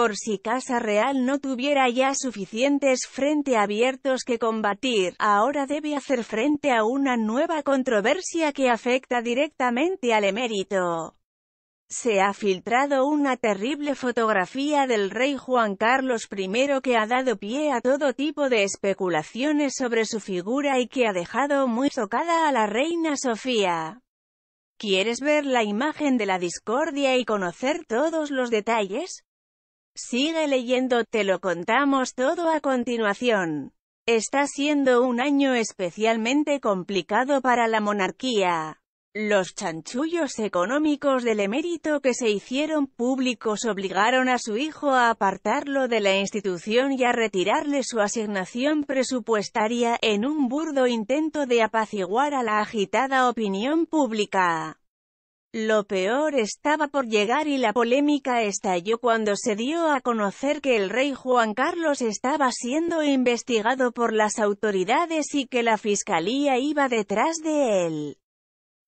por si Casa Real no tuviera ya suficientes frente abiertos que combatir, ahora debe hacer frente a una nueva controversia que afecta directamente al emérito. Se ha filtrado una terrible fotografía del rey Juan Carlos I que ha dado pie a todo tipo de especulaciones sobre su figura y que ha dejado muy tocada a la reina Sofía. ¿Quieres ver la imagen de la discordia y conocer todos los detalles? Sigue leyendo, te lo contamos todo a continuación. Está siendo un año especialmente complicado para la monarquía. Los chanchullos económicos del emérito que se hicieron públicos obligaron a su hijo a apartarlo de la institución y a retirarle su asignación presupuestaria, en un burdo intento de apaciguar a la agitada opinión pública. Lo peor estaba por llegar y la polémica estalló cuando se dio a conocer que el rey Juan Carlos estaba siendo investigado por las autoridades y que la fiscalía iba detrás de él.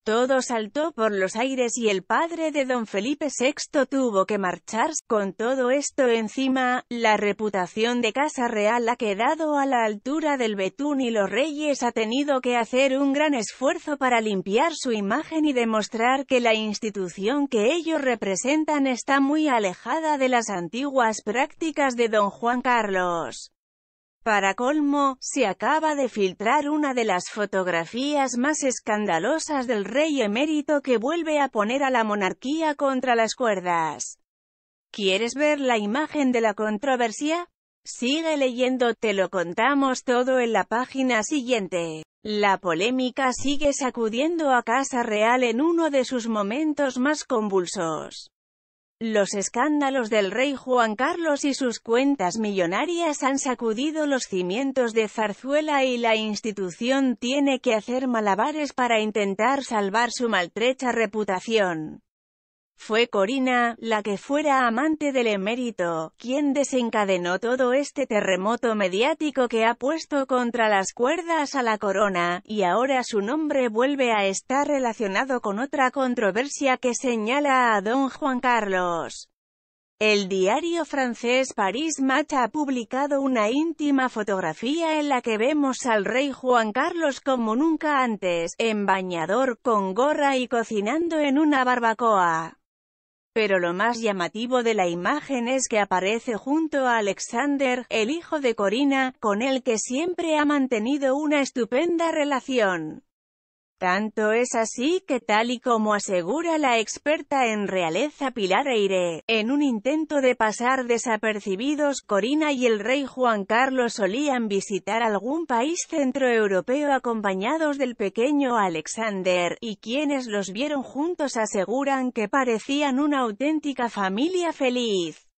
Todo saltó por los aires y el padre de don Felipe VI tuvo que marcharse. Con todo esto encima, la reputación de Casa Real ha quedado a la altura del betún y los reyes ha tenido que hacer un gran esfuerzo para limpiar su imagen y demostrar que la institución que ellos representan está muy alejada de las antiguas prácticas de don Juan Carlos. Para colmo, se acaba de filtrar una de las fotografías más escandalosas del rey emérito que vuelve a poner a la monarquía contra las cuerdas. ¿Quieres ver la imagen de la controversia? Sigue leyendo, te lo contamos todo en la página siguiente. La polémica sigue sacudiendo a Casa Real en uno de sus momentos más convulsos. Los escándalos del rey Juan Carlos y sus cuentas millonarias han sacudido los cimientos de Zarzuela y la institución tiene que hacer malabares para intentar salvar su maltrecha reputación. Fue Corina, la que fuera amante del emérito, quien desencadenó todo este terremoto mediático que ha puesto contra las cuerdas a la corona, y ahora su nombre vuelve a estar relacionado con otra controversia que señala a don Juan Carlos. El diario francés Paris Match ha publicado una íntima fotografía en la que vemos al rey Juan Carlos como nunca antes, en bañador, con gorra y cocinando en una barbacoa. Pero lo más llamativo de la imagen es que aparece junto a Alexander, el hijo de Corina, con el que siempre ha mantenido una estupenda relación. Tanto es así que tal y como asegura la experta en realeza Pilar Eire, en un intento de pasar desapercibidos Corina y el rey Juan Carlos solían visitar algún país centroeuropeo acompañados del pequeño Alexander, y quienes los vieron juntos aseguran que parecían una auténtica familia feliz.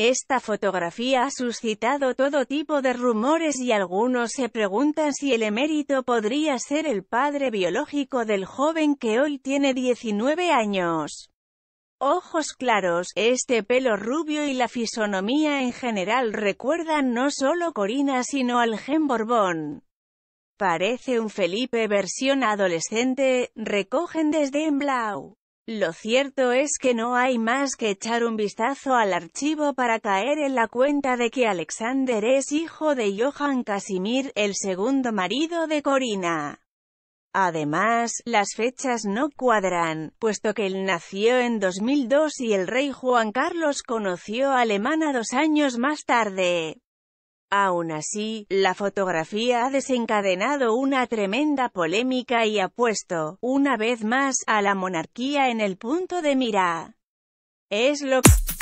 Esta fotografía ha suscitado todo tipo de rumores y algunos se preguntan si el emérito podría ser el padre biológico del joven que hoy tiene 19 años. Ojos claros, este pelo rubio y la fisonomía en general recuerdan no solo Corina sino al gen Borbón. Parece un Felipe versión adolescente, recogen desde En lo cierto es que no hay más que echar un vistazo al archivo para caer en la cuenta de que Alexander es hijo de Johan Casimir, el segundo marido de Corina. Además, las fechas no cuadran, puesto que él nació en 2002 y el rey Juan Carlos conoció a Alemana dos años más tarde. Aún así, la fotografía ha desencadenado una tremenda polémica y ha puesto, una vez más, a la monarquía en el punto de mira. Es lo que...